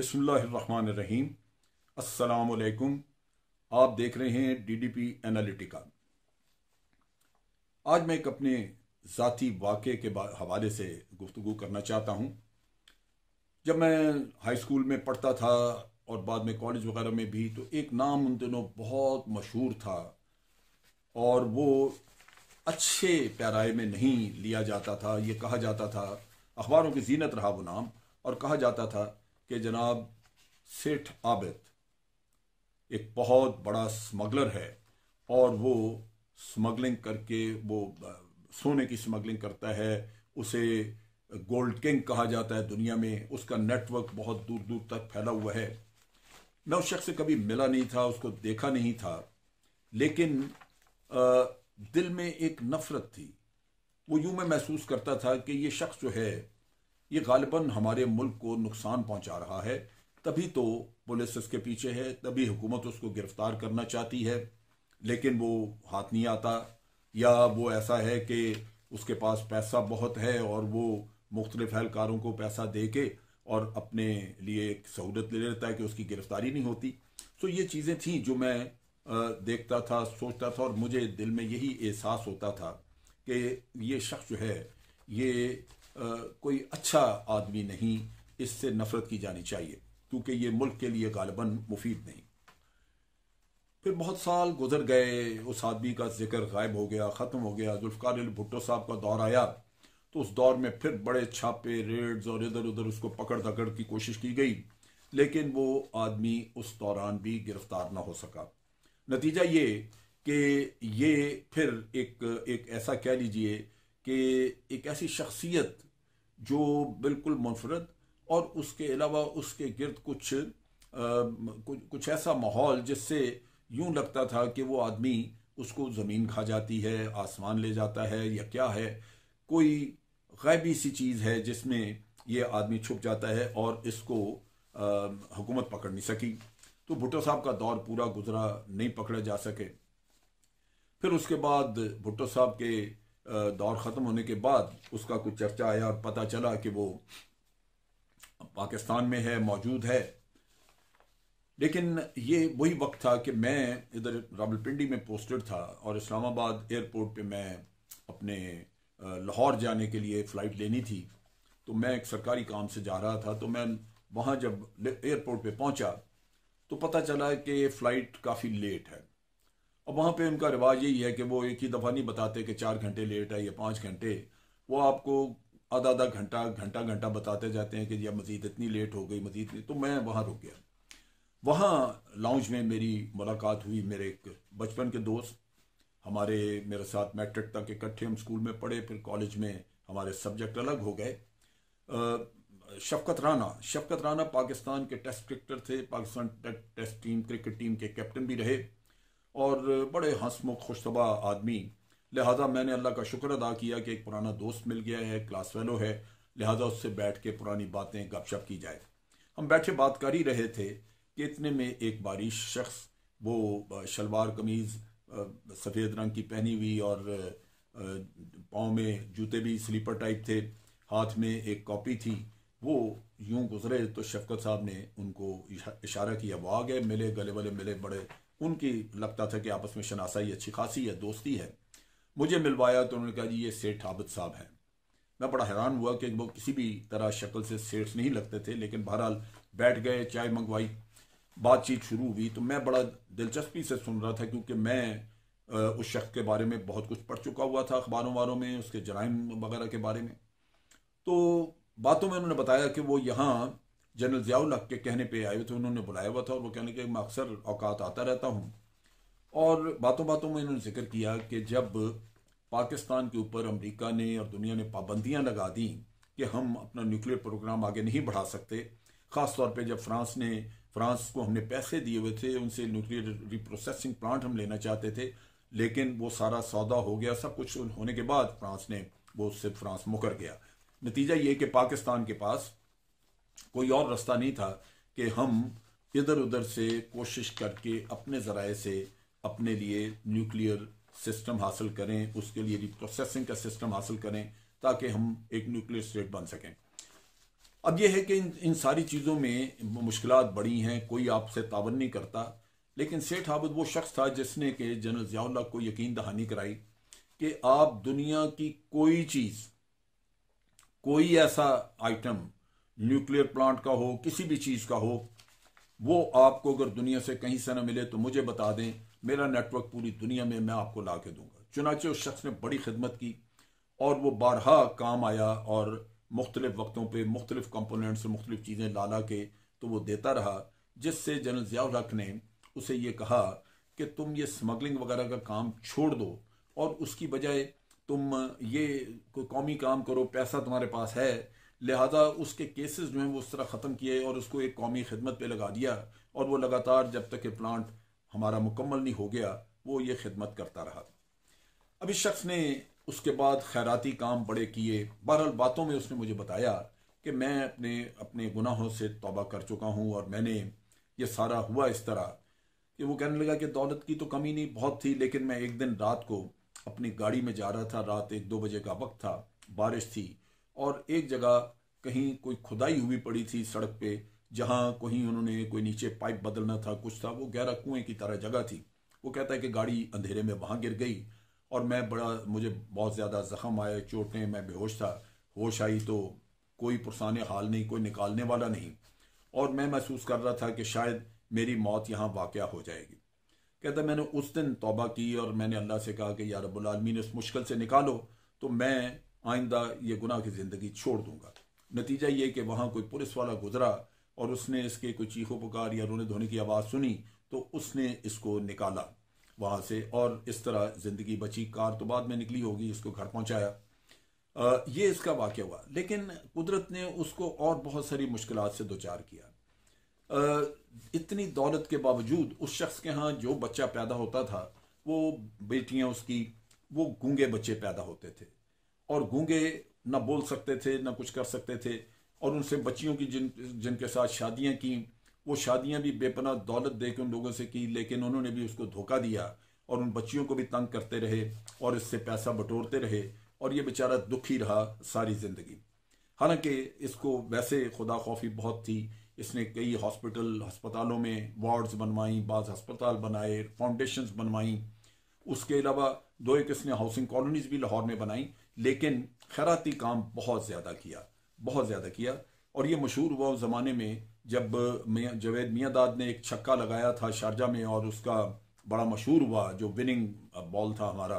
बिसमीम असलकुम आप देख रहे हैं डीडीपी एनालिटिका आज मैं एक अपने ज़ाती वाक़े के हवाले से गुफ्तु करना चाहता हूँ जब मैं हाई स्कूल में पढ़ता था और बाद में कॉलेज वगैरह में भी तो एक नाम उन दिनों बहुत मशहूर था और वो अच्छे पैराए में नहीं लिया जाता था ये कहा जाता था अखबारों की जीनत रहा वो नाम और कहा जाता था कि जनाब सेठ आबिद एक बहुत बड़ा स्मगलर है और वो स्मगलिंग करके वो सोने की स्मगलिंग करता है उसे गोल्ड किंग कहा जाता है दुनिया में उसका नेटवर्क बहुत दूर दूर तक फैला हुआ है मैं उस शख्स से कभी मिला नहीं था उसको देखा नहीं था लेकिन आ, दिल में एक नफरत थी वो यूँ मैं महसूस करता था कि ये शख्स जो है ये गालिबा हमारे मुल्क को नुकसान पहुंचा रहा है तभी तो पुलिस उसके पीछे है तभी हुकूमत उसको गिरफ्तार करना चाहती है लेकिन वो हाथ नहीं आता या वो ऐसा है कि उसके पास पैसा बहुत है और वो मुख्तलिफ एहलकारों को पैसा दे के और अपने लिए एक सहूलत ले लेता है कि उसकी गिरफ्तारी नहीं होती सो तो ये चीज़ें थी जो मैं देखता था सोचता था और मुझे दिल में यही एहसास होता था कि ये शख्स जो है ये कोई अच्छा आदमी नहीं इससे नफरत की जानी चाहिए क्योंकि ये मुल्क के लिए गालबन मुफीद नहीं फिर बहुत साल गुजर गए उस आदमी का जिक्र गायब हो गया ख़त्म हो गया जुल्फ़ार भुट्टो साहब का दौर आया तो उस दौर में फिर बड़े छापे रेड्स और इधर उधर उसको पकड़ धकड़ की कोशिश की गई लेकिन वो आदमी उस दौरान भी गिरफ्तार ना हो सका नतीजा ये कि ये फिर एक एक ऐसा कह लीजिए कि एक ऐसी शख्सियत जो बिल्कुल मुनफरद और उसके अलावा उसके गिरद कुछ आ, कुछ ऐसा माहौल जिससे यूं लगता था कि वो आदमी उसको ज़मीन खा जाती है आसमान ले जाता है या क्या है कोई गैबी सी चीज़ है जिसमें ये आदमी छुप जाता है और इसको हुकूमत पकड़ नहीं सकी तो भुट्टो साहब का दौर पूरा गुजरा नहीं पकड़ा जा सके फिर उसके बाद भुट्टो साहब के दौर ख़त्म होने के बाद उसका कुछ चर्चा आया और पता चला कि वो पाकिस्तान में है मौजूद है लेकिन ये वही वक्त था कि मैं इधर रावलपिंडी में पोस्टेड था और इस्लामाबाद एयरपोर्ट पे मैं अपने लाहौर जाने के लिए फ़्लाइट लेनी थी तो मैं एक सरकारी काम से जा रहा था तो मैं वहाँ जब एयरपोर्ट पे पहुँचा तो पता चला कि फ़्लाइट काफ़ी लेट है और वहाँ पे उनका रिवाज यही है कि वो एक ही दफ़ा नहीं बताते कि चार घंटे लेट है या पाँच घंटे वो आपको आधा आधा घंटा घंटा घंटा बताते जाते हैं कि जी मज़ीद इतनी लेट हो गई मज़ीद तो मैं वहाँ रुक गया वहाँ लाउंज में मेरी मुलाकात हुई मेरे एक बचपन के दोस्त हमारे मेरे साथ मैट्रिक तक इकट्ठे हम स्कूल में पढ़े फिर कॉलेज में हमारे सब्जेक्ट अलग हो गए शफकत राना शफकत राना पाकिस्तान के टेस्ट क्रिकेटर थे Pakistan test team cricket team के कैप्टन भी रहे और बड़े हंसमुख खुशतबा आदमी लिहाजा मैंने अल्लाह का शुक्र अदा किया कि एक पुराना दोस्त मिल गया है क्लास फेलो है लिहाजा उससे बैठ के पुरानी बातें गपशप की जाए हम बैठे बात कर ही रहे थे कि इतने में एक बारिश शख्स वो शलवार कमीज़ सफ़ेद रंग की पहनी हुई और पाँव में जूते भी स्लीपर टाइप थे हाथ में एक कॉपी थी वो यूं गुजरे तो शफकत साहब ने उनको इशारा किया वो आ गए मिले गले वाले मिले बड़े उनकी लगता था कि आपस में शनासाई अच्छी खासी है दोस्ती है मुझे मिलवाया तो उन्होंने कहा जी ये सेठ आबद साहब हैं मैं बड़ा हैरान हुआ कि वो किसी भी तरह शक्ल से सेठ नहीं लगते थे लेकिन बहरहाल बैठ गए चाय मंगवाई बातचीत शुरू हुई तो मैं बड़ा दिलचस्पी से सुन रहा था क्योंकि मैं उस शख्स के बारे में बहुत कुछ पढ़ चुका हुआ था अखबारों वारों में उसके जराइम वगैरह के बारे में तो बातों में उन्होंने बताया कि वो यहाँ जनरल जियाउल हक के कहने पे आए थे उन्होंने बुलाया हुआ था और वो कहने के मैं अक्सर औकात आता रहता हूँ और बातों बातों में इन्होंने जिक्र किया कि जब पाकिस्तान के ऊपर अमरीका ने और दुनिया ने पाबंदियाँ लगा दी कि हम अपना न्यूक्लियर प्रोग्राम आगे नहीं बढ़ा सकते ख़ास तौर पे जब फ्रांस ने फ्रांस को हमने पैसे दिए हुए थे उनसे न्यूक्लियर रिप्रोसेसिंग प्लांट हम लेना चाहते थे लेकिन वो सारा सौदा हो गया सब कुछ होने के बाद फ्रांस ने वो उससे फ्रांस मुकर गया नतीजा ये कि पाकिस्तान के पास कोई और रास्ता नहीं था कि हम इधर उधर से कोशिश करके अपने ज़राए से अपने लिए न्यूक्लियर सिस्टम हासिल करें उसके लिए रिप्रोसेसिंग का सिस्टम हासिल करें ताकि हम एक न्यूक्लियर स्टेट बन सकें अब यह है कि इन इन सारी चीज़ों में मुश्किल बड़ी हैं कोई आपसे तावन नहीं करता लेकिन सेठ हाबुद वो शख्स था जिसने कि जनरल ज़ियाल्ला को यकीन दहानी कराई कि आप दुनिया की कोई चीज़ कोई ऐसा आइटम न्यूक्लियर प्लांट का हो किसी भी चीज का हो वो आपको अगर दुनिया से कहीं से ना मिले तो मुझे बता दें मेरा नेटवर्क पूरी दुनिया में मैं आपको ला के दूंगा चुनाचे उस शख्स ने बड़ी खिदमत की और वो बारहा काम आया और मुख्तलिफ वक्तों पर मुख्तलिफ कंपोनेंट्स और मुख्तलिफ चीज़ें ला ला के तो वो देता रहा जिससे जनरल जियाउल हक ने उसे ये कहा कि तुम ये स्मगलिंग वगैरह का काम छोड़ दो और उसकी बजाय तुम ये कोई कौमी काम करो पैसा तुम्हारे पास है लिहाजा उसके केसेस जो हैं वो उस तरह ख़त्म किए और उसको एक कौमी खिदमत पर लगा दिया और वो लगातार जब तक ये प्लांट हमारा मुकम्मल नहीं हो गया वो ये खिदमत करता रहा अब इस शख्स ने उसके बाद खैराती काम बड़े किए बहरहाल बातों में उसने मुझे बताया कि मैं अपने अपने गुनाहों से तोबा कर चुका हूँ और मैंने ये सारा हुआ इस तरह कि वो कहने लगा कि दौलत की तो कमी नहीं बहुत थी लेकिन मैं एक दिन रात को अपनी गाड़ी में जा रहा था रात एक दो बजे का वक्त था बारिश थी और एक जगह कहीं कोई खुदाई हुई पड़ी थी सड़क पे जहां कहीं उन्होंने कोई नीचे पाइप बदलना था कुछ था वो गहरा कुएं की तरह जगह थी वो कहता है कि गाड़ी अंधेरे में वहां गिर गई और मैं बड़ा मुझे बहुत ज़्यादा ज़ख्म आए चोटें मैं बेहोश था होश आई तो कोई पुरसाने हाल नहीं कोई निकालने वाला नहीं और मैं महसूस कर रहा था कि शायद मेरी मौत यहाँ वाक़ हो जाएगी कहता मैंने उस दिन तौबा की और मैंने अल्लाह से कहा कि या रब्बुल ने उस मुश्किल से निकालो तो मैं आइंदा ये गुनाह की ज़िंदगी छोड़ दूंगा नतीजा ये कि वहाँ कोई पुलिस वाला गुजरा और उसने इसके कोई चीखों पुकार या रोने धोने की आवाज़ सुनी तो उसने इसको निकाला वहाँ से और इस तरह ज़िंदगी बची कार तो बाद में निकली होगी इसको घर पहुँचाया ये इसका वाक्य हुआ लेकिन कुदरत ने उसको और बहुत सारी मुश्किल से दो चार किया इतनी दौलत के बावजूद उस शख्स के यहाँ जो बच्चा पैदा होता था वो बेटियाँ उसकी वो गूंगे बच्चे पैदा होते थे और गूंगे न बोल सकते थे न कुछ कर सकते थे और उनसे बच्चियों की जिन जिनके साथ शादियां की वो शादियां भी बेपना दौलत दे के उन लोगों से की लेकिन उन्होंने भी उसको धोखा दिया और उन बच्चियों को भी तंग करते रहे और इससे पैसा बटोरते रहे और ये बेचारा दुखी रहा सारी ज़िंदगी हालांकि इसको वैसे खुदा खौफी बहुत थी इसने कई हॉस्पिटल हस्पतालों में वार्ड्स बनवाई बाज़ हस्पताल बनाए फाउंडेशंस बनवाई उसके अलावा दो एक इसने हाउसिंग कॉलोनीज़ भी लाहौर में बनाई लेकिन खैराती काम बहुत ज़्यादा किया बहुत ज़्यादा किया और ये मशहूर हुआ उस ज़माने में जब जवेद दाद ने एक छक्का लगाया था शारजा में और उसका बड़ा मशहूर हुआ जो विनिंग बॉल था हमारा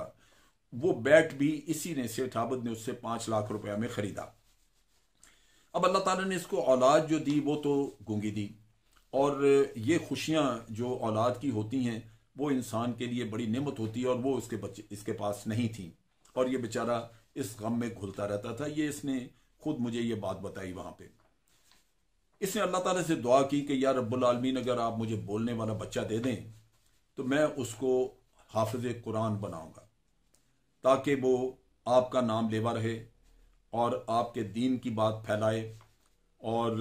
वो बैट भी इसी ने सेठ आबद ने उससे पाँच लाख रुपया में ख़रीदा अब अल्लाह ताला ने इसको औलाद जो दी वो तो गूंगी दी और ये खुशियाँ जो औलाद की होती हैं वो इंसान के लिए बड़ी नमत होती है और वो उसके बच्चे इसके पास नहीं थी और ये बेचारा इस गम में घुलता रहता था ये इसने खुद मुझे ये बात बताई वहां पे इसने अल्लाह ताला से दुआ की कि यार रब्बुल आलमीन अगर आप मुझे बोलने वाला बच्चा दे दें तो मैं उसको हाफिज कुरान बनाऊंगा ताकि वो आपका नाम लेवा रहे और आपके दीन की बात फैलाए और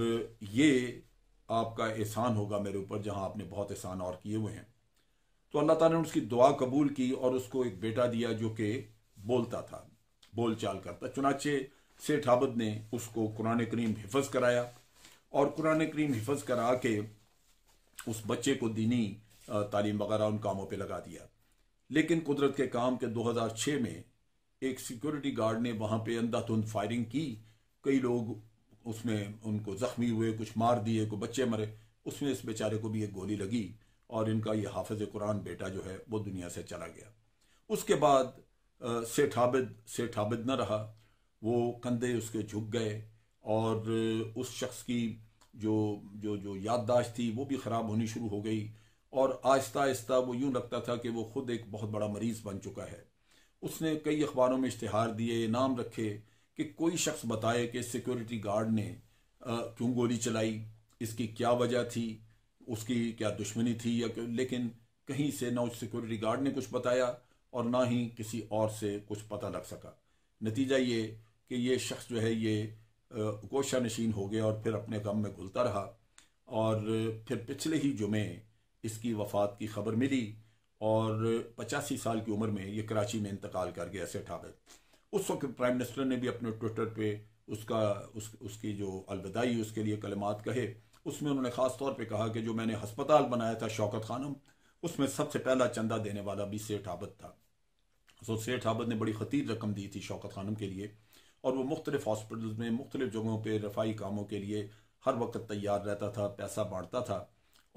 ये आपका एहसान होगा मेरे ऊपर जहां आपने बहुत एहसान और किए हुए हैं तो अल्लाह ताला ने उसकी दुआ कबूल की और उसको एक बेटा दिया जो कि बोलता था बोल चाल करता चुनाचे सेठ आबद ने उसको कुरान करीम हिफज कराया और कुरान करीम हिफज करा के उस बच्चे को दीनी तालीम वगैरह उन कामों पर लगा दिया लेकिन कुदरत के काम के दो हज़ार छः में एक सिक्योरिटी गार्ड ने वहाँ पे अंधाधुंध फायरिंग की कई लोग उसमें उनको ज़ख्मी हुए कुछ मार दिए कुछ बच्चे मरे उसमें इस बेचारे को भी एक गोली लगी और इनका ये हाफिज़ कुरान बेटा जो है वो दुनिया से चला गया उसके बाद सेठ आबिद सेठ आबिद न रहा वो कंधे उसके झुक गए और उस शख्स की जो जो जो याददाश्त थी वो भी ख़राब होनी शुरू हो गई और आहिस्ता आहिस्ता वो यूँ लगता था कि वो खुद एक बहुत बड़ा मरीज़ बन चुका है उसने कई अखबारों में इश्तहार दिए नाम रखे कि कोई शख्स बताए कि सिक्योरिटी गार्ड ने क्यों गोली चलाई इसकी क्या वजह थी उसकी क्या दुश्मनी थी या लेकिन कहीं से ना उस सिक्योरिटी गार्ड ने कुछ बताया और ना ही किसी और से कुछ पता लग सका नतीजा ये कि ये शख्स जो है ये गोशा नशीन हो गया और फिर अपने गम में घुलता रहा और फिर पिछले ही जुमे इसकी वफात की खबर मिली और पचासी साल की उम्र में ये कराची में इंतकाल कर गया सेठ आबद उस वक्त प्राइम मिनिस्टर ने भी अपने ट्विटर पे उसका उस उसकी जो अलविदाई उसके लिए कलमात कहे उसमें उन्होंने ख़ास तौर पे कहा कि जो मैंने हस्पताल बनाया था शौकत खानम उसमें सबसे पहला चंदा देने वाला भी सेठ आबद था सो सेठ आबद ने बड़ी खतीर रकम दी थी शौकत खानम के लिए और वो मुख्तलिफ हॉस्पिटल में मुख्तलिफ जगहों पर रफाई कामों के लिए हर वक्त तैयार रहता था पैसा बांटता था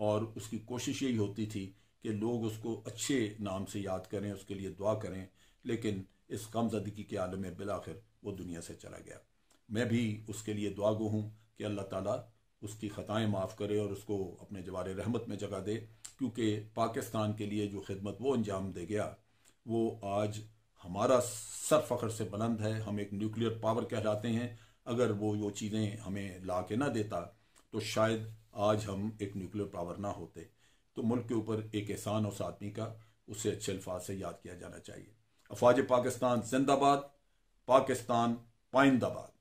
और उसकी कोशिश यही होती थी कि लोग उसको अच्छे नाम से याद करें उसके लिए दुआ करें लेकिन इस गमजदगी के आलम में बिलाखिर वो दुनिया से चला गया मैं भी उसके लिए दुआ गो हूँ कि अल्लाह ताला उसकी ख़तएँ माफ़ करे और उसको अपने जवार रहमत में जगह दे क्योंकि पाकिस्तान के लिए जो खिदमत वो अंजाम दे गया वो आज हमारा सर फखर से बुलंद है हम एक न्यूक्लियर पावर कहलाते हैं अगर वो वो चीज़ें हमें ला के ना देता तो शायद आज हम एक न्यूक्लियर पावर ना होते तो मुल्क के ऊपर एक एहसान उस आदमी का उससे अच्छे अल्फाज से याद किया जाना चाहिए अफवाज पाकिस्तान जिंदाबाद पाकिस्तान पाइंदाबाद